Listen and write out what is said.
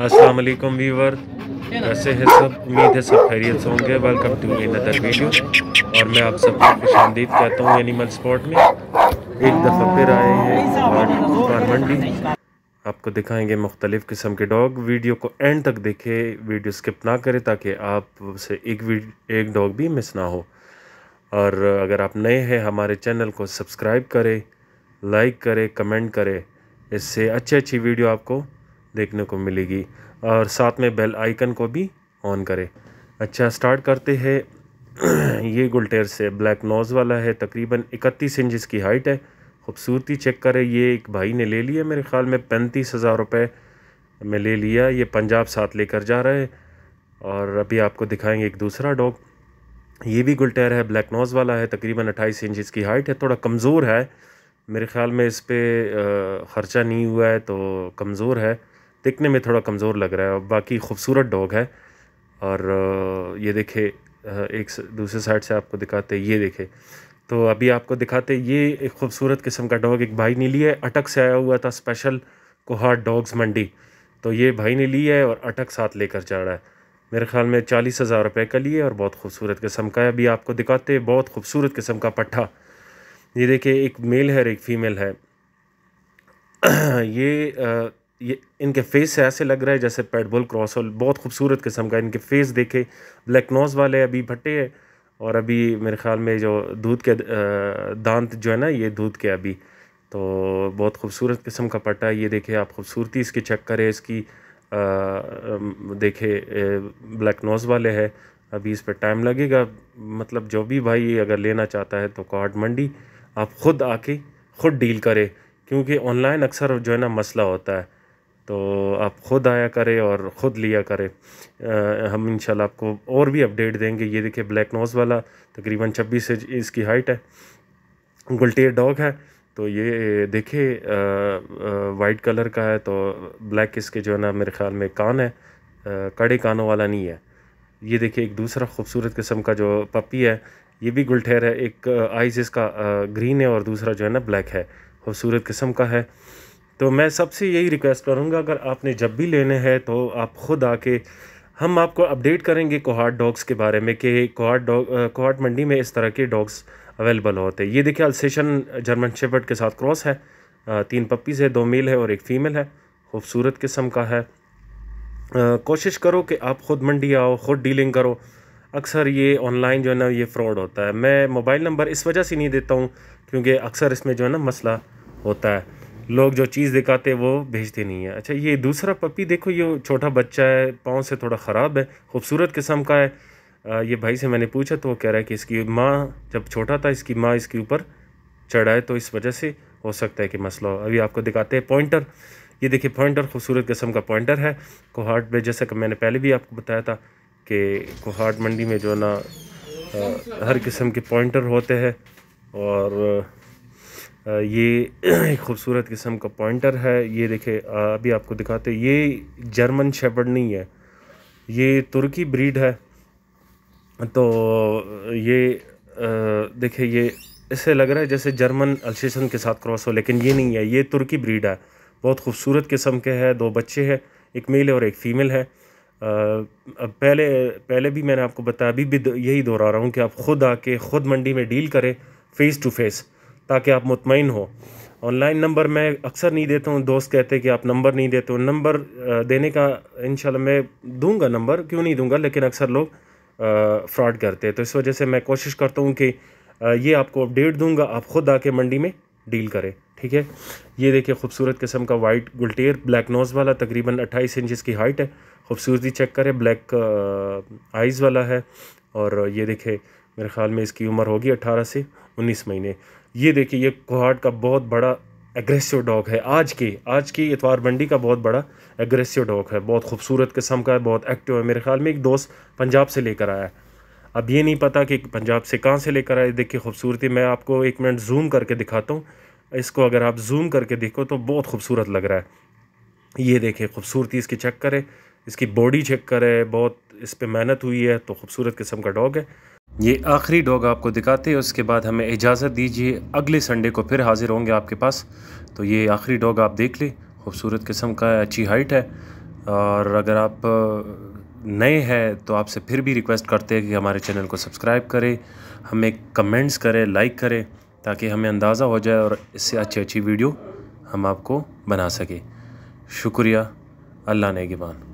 अस्सलाम वालेकुम व्यूवर कैसे हैं सब उम्मीद है सब खैरियत से होंगे वेलकम टू अनदर वीडियो और मैं आप सबको खुश कहता हूँ एनिमल स्पॉट में एक दफ़ा फिर आए हैं और मंडी आपको दिखाएंगे मुख्तलिफ़ किस्म के डॉग वीडियो को एंड तक देखें वीडियो स्किप ना करें ताकि आप से एक एक डॉग भी मिस ना हो और अगर आप नए हैं हमारे चैनल को सब्सक्राइब करें लाइक करें कमेंट करें इससे अच्छी अच्छी वीडियो आपको देखने को मिलेगी और साथ में बेल आइकन को भी ऑन करें अच्छा स्टार्ट करते हैं ये गुलटेर से ब्लैक नोज़ वाला है तकरीबन इकतीस इंच इसकी हाइट है खूबसूरती चेक करें ये एक भाई ने ले लिया मेरे ख़्याल में पैंतीस हज़ार रुपये में ले लिया ये पंजाब साथ लेकर जा रहा है और अभी आपको दिखाएंगे एक दूसरा डॉग ये भी गुलटेर है ब्लैक नोज़ वाला है तकरीबन अट्ठाईस इंच इसकी हाइट है थोड़ा कमज़ोर है मेरे ख़्याल में इस पर ख़र्चा नहीं हुआ है तो कमज़ोर है दिखने में थोड़ा कमज़ोर लग रहा है और बाकी खूबसूरत डॉग है और ये देखे एक दूसरे साइड से आपको दिखाते ये देखे तो अभी आपको दिखाते ये एक खूबसूरत किस्म का डॉग एक भाई ने लिया है अटक से आया हुआ था स्पेशल कोहार डॉग्स मंडी तो ये भाई ने लिया है और अटक साथ लेकर जा रहा है मेरे ख्याल में चालीस हज़ार रुपये का लिए और बहुत खूबसूरत किस्म का है अभी आपको दिखाते बहुत खूबसूरत किस्म का पट्ठा ये देखिए एक मेल है और एक फ़ीमेल है ये ये इनके फेस से ऐसे लग रहा है जैसे पेडबुल क्रॉस और बहुत खूबसूरत किस्म का इनके फेस देखे ब्लैक नोज वाले अभी भट्टे है और अभी मेरे ख्याल में जो दूध के दांत जो है ना ये दूध के अभी तो बहुत खूबसूरत किस्म का पट्टा ये देखे आप खूबसूरती इसकी चेक करें इसकी देखे ब्लैक नोज वाले है अभी इस पर टाइम लगेगा मतलब जो भी भाई अगर लेना चाहता है तो कार्ड मंडी आप ख़ुद आके ख़ुद डील करें क्योंकि ऑनलाइन अक्सर जो है ना मसला होता है तो आप ख़ुद आया करें और ख़ुद लिया करें हम इंशाल्लाह आपको और भी अपडेट देंगे ये देखिए ब्लैक नोज़ वाला तकरीबन छब्बीस इंच इसकी हाइट है गुलटे डॉग है तो ये देखिए वाइट कलर का है तो ब्लैक इसके जो है ना मेरे ख्याल में कान है आ, कड़े कानों वाला नहीं है ये देखिए एक दूसरा खूबसूरत किस्म का जो पपी है ये भी गुलठेर है एक आइज़ इसका ग्रीन है और दूसरा जो है ना ब्लैक है खूबसूरत किस्म का है तो मैं सबसे यही रिक्वेस्ट करूँगा अगर आपने जब भी लेने हैं तो आप ख़ुद आके हम आपको अपडेट करेंगे कोहार्ट डॉग्स के बारे में कि कोहार्ट डॉग कोहार्ट मंडी में इस तरह के डॉग्स अवेलेबल होते हैं ये देखिए अल्सेशन जर्मन शेपर्ड के साथ क्रॉस है तीन पप्पीज़ है दो मेल है और एक फ़ीमेल है खूबसूरत किस्म का है कोशिश करो कि आप ख़ुद मंडी आओ ख़ुद डीलिंग करो अक्सर ये ऑनलाइन जो है ना ये फ्रॉड होता है मैं मोबाइल नंबर इस वजह से नहीं देता हूँ क्योंकि अक्सर इसमें जो है ना मसला होता है लोग जो चीज़ दिखाते वो भेजते नहीं है अच्छा ये दूसरा पपी देखो ये छोटा बच्चा है पाँव से थोड़ा ख़राब है खूबसूरत किस्म का है आ, ये भाई से मैंने पूछा तो वो कह रहा है कि इसकी माँ जब छोटा था इसकी माँ इसके ऊपर चढ़ाए तो इस वजह से हो सकता है कि मसला हो अभी आपको दिखाते हैं पॉइंटर ये देखिए पॉइंटर खूबसूरत किस्म का पॉइंटर है कोहाट में जैसा कि मैंने पहले भी आपको बताया था कि कोहाट मंडी में जो ना हर किस्म के पॉइंटर होते हैं और ये एक ख़ूबसूरत किस्म का पॉइंटर है ये देखे अभी आपको दिखाते ये जर्मन शेपर्ड नहीं है ये तुर्की ब्रीड है तो ये देखे ये ऐसे लग रहा है जैसे जर्मन अल्शेसन के साथ क्रॉस हो लेकिन ये नहीं है ये तुर्की ब्रीड है बहुत खूबसूरत किस्म के हैं दो बच्चे हैं एक मेल है और एक फ़ीमेल है अब पहले पहले भी मैंने आपको बताया अभी भी यही दोहरा रहा हूँ कि आप ख़ुद आके ख़ुद मंडी में डील करें फ़ेस टू फेस ताकि आप मुतमिन हो ऑनलाइन नंबर मैं अक्सर नहीं देता हूँ दोस्त कहते कि आप नंबर नहीं देते नंबर देने का इन मैं दूंगा नंबर क्यों नहीं दूंगा लेकिन अक्सर लोग फ्रॉड करते हैं तो इस वजह से मैं कोशिश करता हूँ कि ये आपको अपडेट दूंगा आप ख़ुद आके मंडी में डील करें ठीक है ये देखिए खूबसूरत किस्म का वाइट गुलटेर ब्लैक नोज़ वाला तकरीबन 28 इंच की हाइट है खूबसूरती चेक करें ब्लैक आइज़ वाला है और ये देखिए मेरे ख़्याल में इसकी उम्र होगी 18 से 19 महीने ये देखिए ये कुहाट का बहुत बड़ा एग्रेसिव डॉग है आज की आज की इतवार मंडी का बहुत बड़ा एग्रेसिव डॉग है बहुत खूबसूरत किस्म का है बहुत एक्टिव है मेरे ख्याल में एक दोस्त पंजाब से लेकर आया है अब ये नहीं पता कि पंजाब से कहाँ से लेकर आए देखिए खूबसूरती मैं आपको एक मिनट जूम करके दिखाता हूँ इसको अगर आप जूम करके देखो तो बहुत खूबसूरत लग रहा है ये देखिए खूबसूरती इसकी चेक करें इसकी बॉडी चेक करें बहुत इस पर मेहनत हुई है तो खूबसूरत किस्म का डॉग है ये आखिरी डॉग आपको दिखाते हैं उसके बाद हमें इजाज़त दीजिए अगले संडे को फिर हाज़िर होंगे आपके पास तो ये आखिरी डॉग आप देख लें खूबसूरत किस्म का है अच्छी हाइट है और अगर आप नए हैं तो आपसे फिर भी रिक्वेस्ट करते हैं कि हमारे चैनल को सब्सक्राइब करें हमें कमेंट्स करें लाइक करें ताकि हमें अंदाज़ा हो जाए और इससे अच्छी अच्छी वीडियो हम आपको बना सकें शुक्रिया अल्लाह नेगबान